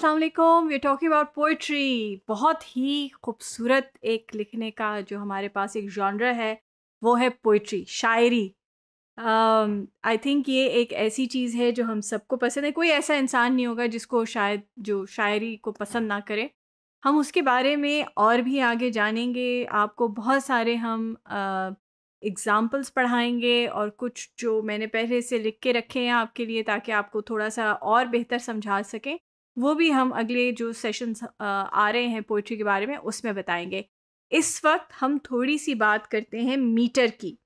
अस्सलाम वालेकुम we talking about poetry बहुत ही खूबसूरत एक लिखने का जो हमारे पास एक जॉनर है वो है पोइट्री शायरी आई um, थिंक ये एक ऐसी चीज़ है जो हम सबको पसंद है कोई ऐसा इंसान नहीं होगा जिसको शायद जो शायरी को पसंद ना करे हम उसके बारे में और भी आगे जानेंगे आपको बहुत सारे हम एग्ज़ाम्पल्स uh, पढ़ाएंगे और कुछ जो मैंने पहले से लिख के रखे हैं आपके लिए ताकि आपको थोड़ा सा और बेहतर समझा सकें वो भी हम अगले जो सेशंस आ रहे हैं पोइट्री के बारे में उसमें बताएंगे इस वक्त हम थोड़ी सी बात करते हैं मीटर की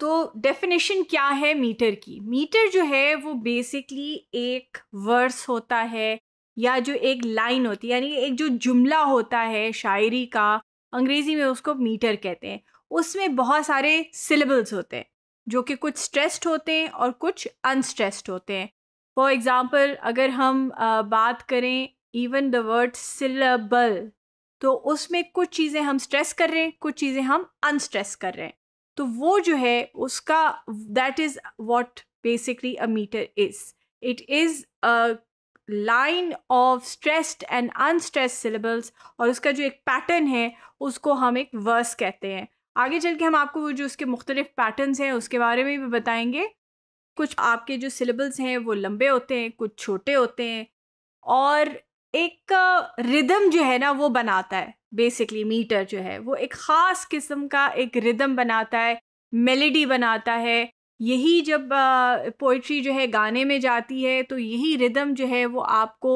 तो डेफिनेशन क्या है मीटर की मीटर जो है वो बेसिकली एक वर्स होता है या जो एक लाइन होती है यानी एक जो जुमला होता है शायरी का अंग्रेज़ी में उसको मीटर कहते हैं उसमें बहुत सारे सिलेबल्स होते हैं जो कि कुछ स्ट्रेस्ड होते हैं और कुछ अनस्ट्रेस्ड होते हैं फॉर एग्ज़ाम्पल अगर हम बात करें इवन द वर्ड सिलेबल तो उसमें कुछ चीज़ें हम स्ट्रेस कर रहे हैं कुछ चीज़ें हम अनस्ट्रेस कर रहे हैं तो वो जो है उसका that is what basically a meter is it is a line of stressed and unstress syllables और उसका जो एक पैटर्न है उसको हम एक वर्स कहते हैं आगे चल के हम आपको वो जो उसके मुख्तलिफ पैटर्न्स हैं उसके बारे में भी बताएंगे कुछ आपके जो सिलेबल्स हैं वो लंबे होते हैं कुछ छोटे होते हैं और एक रिदम जो है ना वो बनाता है बेसिकली मीटर जो है वो एक ख़ास किस्म का एक रिदम बनाता है मेलेडी बनाता है यही जब पोइट्री जो है गाने में जाती है तो यही रिदम जो है वो आपको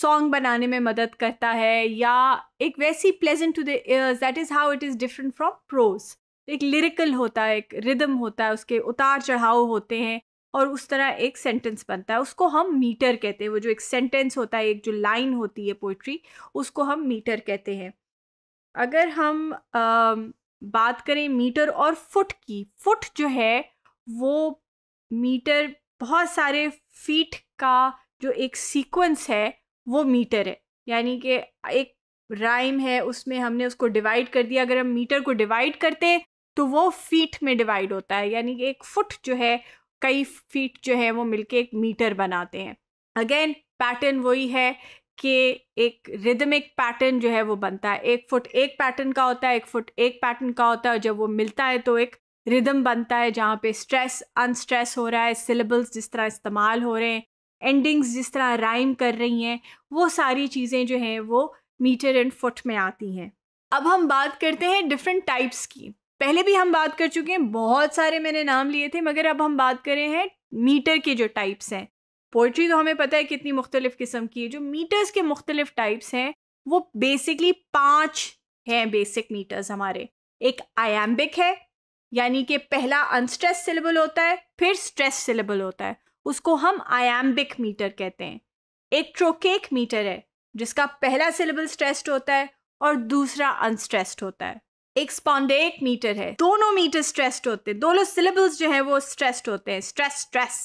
सॉन्ग बनाने में मदद करता है या एक वैसी pleasant to the that is how it is different from prose एक लिरिकल होता है एक रिदम होता है उसके उतार चढ़ाव होते हैं और उस तरह एक सेंटेंस बनता है उसको हम मीटर कहते हैं वो जो एक सेंटेंस होता है एक जो लाइन होती है पोइट्री उसको हम मीटर कहते हैं अगर हम आ, बात करें मीटर और फुट की फुट जो है वो मीटर बहुत सारे फीट का जो एक सीक्वेंस है वो मीटर है यानी कि एक राइम है उसमें हमने उसको डिवाइड कर दिया अगर हम मीटर को डिवाइड करते तो वो फीट में डिवाइड होता है यानी कि एक फुट जो है कई फीट जो है वो मिलके एक मीटर बनाते हैं अगेन पैटर्न वही है कि एक रिदमिक पैटर्न जो है वो बनता है एक फुट एक पैटर्न का होता है एक फुट एक पैटर्न का होता है और जब वो मिलता है तो एक रिदम बनता है जहाँ पे स्ट्रेस अनस्ट्रेस हो रहा है सिलेबल्स जिस तरह इस्तेमाल हो रहे हैं एंडिंग्स जिस तरह राइम कर रही हैं वो सारी चीज़ें जो हैं वो मीटर एंड फुट में आती हैं अब हम बात करते हैं डिफरेंट टाइप्स की पहले भी हम बात कर चुके हैं बहुत सारे मैंने नाम लिए थे मगर अब हम बात करें हैं मीटर के जो टाइप्स हैं पोइट्री तो हमें पता है कितनी मुख्तलिफ़ किस्म की है जो मीटर्स के मुख्तलिफ़ टाइप्स हैं वो बेसिकली पाँच हैं बेसिक मीटर्स हमारे एक आयाम्बिक है यानी कि पहला अनस्ट्रेस सिलेबल होता है फिर स्ट्रेस सिलेबल होता है उसको हम आयाम्बिक मीटर कहते हैं एक ट्रोकेक मीटर है जिसका पहला सिलेबल स्ट्रेस्ड होता है और दूसरा अनस्ट्रेस्ड होता है एक स्पॉन्डेट मीटर है दोनों मीटर स्ट्रेस्ड होते हैं दोनों सिलेबल्स जो हैं वो स्ट्रेस्ड होते हैं stress stress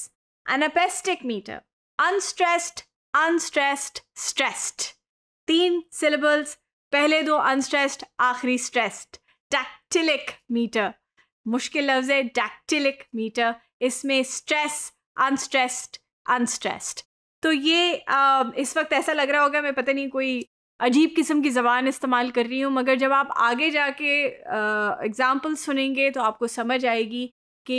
anapestic meter unstressed unstressed stressed तीन सिलेबल्स पहले दो अनस्ट्रेस्ड आखिरी स्ट्रेस्ड डैक्टिलिक मीटर मुश्किल लफ्ज़ है डैक्टिलिक मीटर इसमें स्ट्रेस अनस्ट्रेस्ड अनस्ट्रेस्ड तो ये आ, इस वक्त ऐसा लग रहा होगा मैं पता नहीं कोई अजीब किस्म की ज़बान इस्तेमाल कर रही हूँ मगर जब आप आगे जाके एग्ज़ाम्पल सुनेंगे तो आपको समझ आएगी कि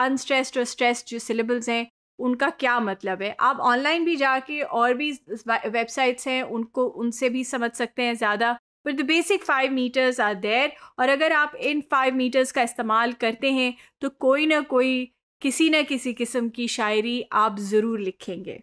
अनस्ट्रेस्ड और स्ट्रेस जो सिलेबल्स हैं उनका क्या मतलब है आप ऑनलाइन भी जाके और भी वेबसाइट्स हैं उनको उनसे भी समझ सकते हैं ज़्यादा but the basic five meters are there और अगर आप इन फाइव मीटर्स का इस्तेमाल करते हैं तो कोई ना कोई किसी न किसी किस्म की शायरी आप ज़रूर लिखेंगे